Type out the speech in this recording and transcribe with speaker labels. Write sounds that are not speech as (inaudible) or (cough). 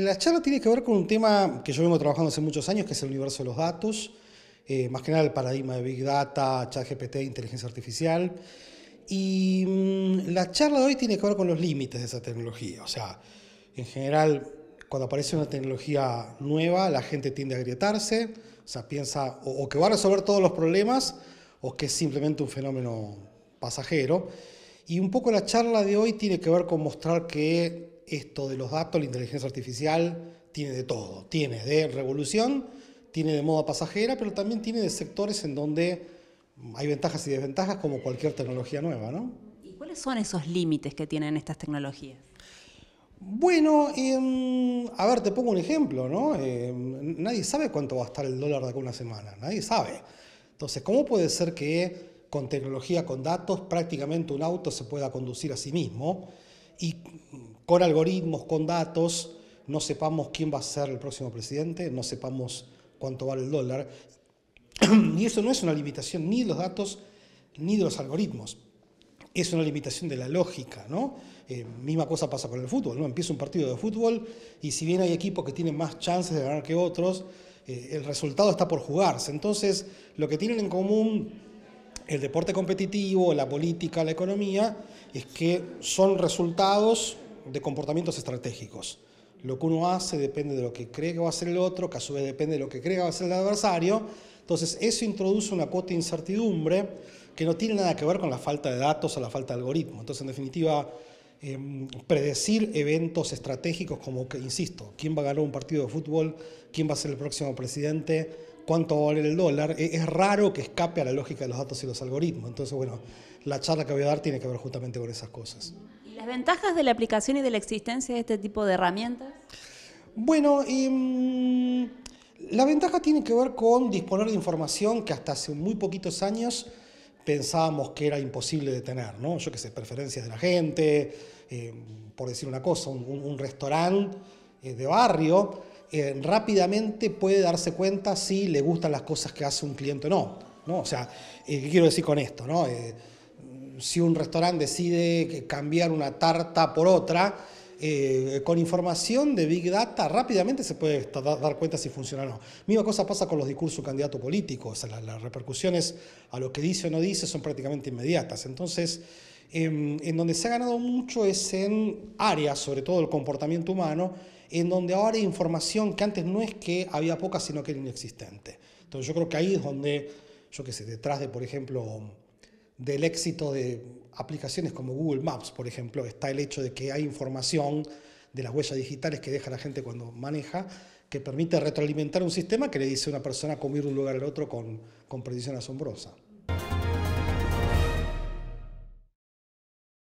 Speaker 1: La charla tiene que ver con un tema que yo vengo trabajando hace muchos años, que es el universo de los datos, eh, más que nada el paradigma de Big Data, ChatGPT, inteligencia artificial. Y mm, la charla de hoy tiene que ver con los límites de esa tecnología. O sea, en general, cuando aparece una tecnología nueva, la gente tiende a agrietarse, o sea, piensa o que va a resolver todos los problemas o que es simplemente un fenómeno pasajero. Y un poco la charla de hoy tiene que ver con mostrar que esto de los datos, la inteligencia artificial, tiene de todo. Tiene de revolución, tiene de moda pasajera, pero también tiene de sectores en donde hay ventajas y desventajas como cualquier tecnología nueva, ¿no? ¿Y cuáles son esos límites que tienen estas tecnologías? Bueno, mm, a ver, te pongo un ejemplo, ¿no? Eh, nadie sabe cuánto va a estar el dólar de acá una semana, nadie sabe. Entonces, ¿cómo puede ser que con tecnología, con datos, prácticamente un auto se pueda conducir a sí mismo? Y con algoritmos, con datos, no sepamos quién va a ser el próximo presidente, no sepamos cuánto vale el dólar. (clears throat) Y eso no es una limitación ni de los datos ni de los algoritmos. Es una limitación de la lógica, ¿no? Eh, misma cosa pasa con el fútbol, ¿no? Empieza un partido de fútbol y si bien hay equipos que tienen más chances de ganar que otros, eh, el resultado está por jugarse. Entonces, lo que tienen en común el deporte competitivo, la política, la economía, es que son resultados de comportamientos estratégicos. Lo que uno hace depende de lo que cree que va a hacer el otro, que a su vez depende de lo que cree que va a hacer el adversario. Entonces, eso introduce una cuota de incertidumbre que no tiene nada que ver con la falta de datos o la falta de algoritmo. Entonces, en definitiva, em, predecir eventos estratégicos como que, insisto, quién va a ganar un partido de fútbol, quién va a ser el próximo presidente, cuánto va a valer el dólar, e-, es raro que escape a la lógica de los datos y los algoritmos. Entonces, bueno, la charla que voy a dar tiene que ver justamente con esas cosas. ¿Las ventajas de la aplicación y de la existencia de este tipo de herramientas? Bueno, mm, la ventaja tiene que ver con disponer de información que hasta hace muy poquitos años pensábamos que era imposible de tener, ¿no? Yo qué sé, preferencias de la gente, eh, por decir una cosa, un, restaurante eh, de barrio, eh, rápidamente puede darse cuenta si le gustan las cosas que hace un cliente o no, ¿no? O sea, ¿qué quiero decir con esto, no? si un restaurante decide cambiar una tarta por otra, eh, con información de Big Data rápidamente se puede dar cuenta si funciona o no. Misma cosa pasa con los discursos de políticos. candidato político, las, repercusiones a lo que dice o no dice son prácticamente inmediatas. Entonces, em, en donde se ha ganado mucho es en áreas, sobre todo el comportamiento humano, en donde ahora hay información que antes no es que había poca, sino que era inexistente. Entonces yo creo que ahí es donde, yo qué sé, detrás de, por ejemplo, del éxito de aplicaciones como Google Maps, por ejemplo, está el hecho de que hay información de las huellas digitales que deja la gente cuando maneja, que permite retroalimentar un sistema que le dice a una persona cómo ir de un lugar al otro con, con precisión asombrosa.